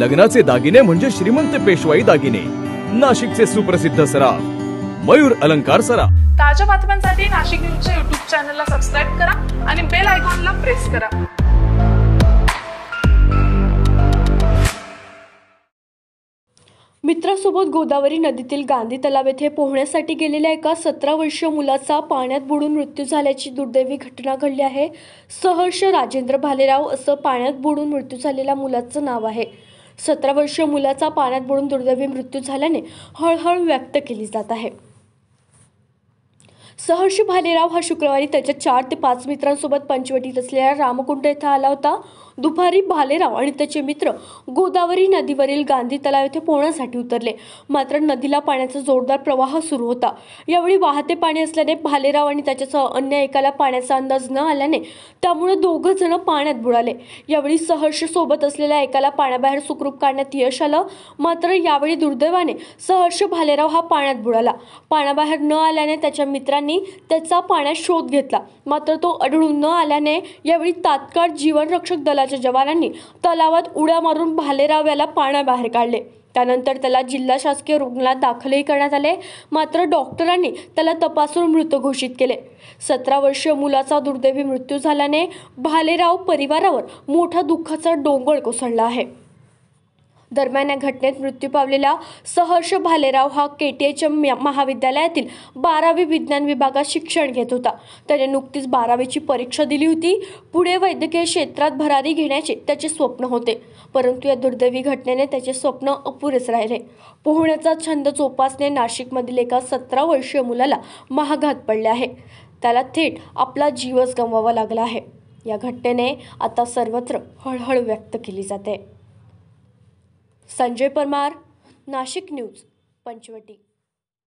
लग्नाचे दागिने म्हणजे श्रीमंत पेशवाई दागिने नाशिकचे सुप्रसिद्ध सराफ मयूर अलंकार सरा ताज्या बातम्यांसाठी नाशिक न्यूजच्या युट्यूब चॅनलला सबस्क्राईब करा आणि बेल आयकॉनला प्रेस करा मित्रासोबत गोदावरी नदीतील गांधी तलाव येथे पोहण्यासाठी गेलेल्या एका सतरा वर्षीय मुलाचा पाण्यात बुडून मृत्यू झाल्याची दुर्दैवी घटना घडली आहे सहर्ष राजेंद्र भालेराव असं पाण्यात बुडून मृत्यू झालेल्या मुलाचं नाव आहे सतरा वर्षीय मुलाचा पाण्यात बुडून दुर्दैवी मृत्यू झाल्याने हळहळ व्यक्त केली जात आहे सहर्षी भालेराव हा शुक्रवारी त्याच्या चार ते पाच मित्रांसोबत पंचवटीत असलेल्या रामकुंड येथे आला होता दुपारी भालेराव आणि त्याचे मित्र गोदावरी नदीवरील गांधी तलाव येथे पोहण्यासाठी उतरले मात्र नदीला पाण्याचा जोरदार प्रवाह सुरू होता यावेळी वाहते पाणी असल्याने भालेराव आणि त्याच्यासह अन्य एकाला पाण्याचा अंदाज न आल्याने त्यामुळे दोघं जण पाण्यात बुडाले यावेळी सहर्ष सोबत असलेल्या एकाला पाण्याबाहेर सुखरूप काढण्यात यश आलं मात्र यावेळी दुर्दैवाने सहर्ष भालेराव हा पाण्यात बुडाला पाण्याबाहेर न आल्याने त्याच्या मित्रांनी त्याचा पाण्यात शोध घेतला मात्र तो आढळून न आल्याने यावेळी तात्काळ जीवनरक्षक दला दलाच्या जवानांनी तलावात उड्या मारून भालेराव्याला पाण्याबाहेर काढले त्यानंतर त्याला जिल्हा शासकीय रुग्णालयात दाखलही करण्यात आले मात्र डॉक्टरांनी त्याला तपासून मृत घोषित केले सतरा वर्षीय मुलाचा दुर्दैवी मृत्यू झाल्याने भालेराव परिवारावर मोठा दुःखाचा डोंगर कोसळला आहे दरम्यान या घटनेत मृत्यू पावलेला सहर्ष भालेराव हा के टी एम महाविद्यालयातील बारावी विज्ञान विभागात शिक्षण घेत होता त्याने नुकतीच बारावीची परीक्षा दिली होती पुढे वैद्यकीय क्षेत्रात भरारी घेण्याचे त्याचे स्वप्न होते परंतु या दुर्दैवी घटनेने त्याचे स्वप्न अपुरेच राहिले पोहण्याचा छंद जोपासणे नाशिकमधील एका सतरा वर्षीय मुलाला महाघात पडले आहे त्याला थेट आपला जीवच गमवावा लागला आहे या घटनेने आता सर्वत्र हळहळ व्यक्त केली जाते संजय परमार नाशिक न्यूज पंचवटी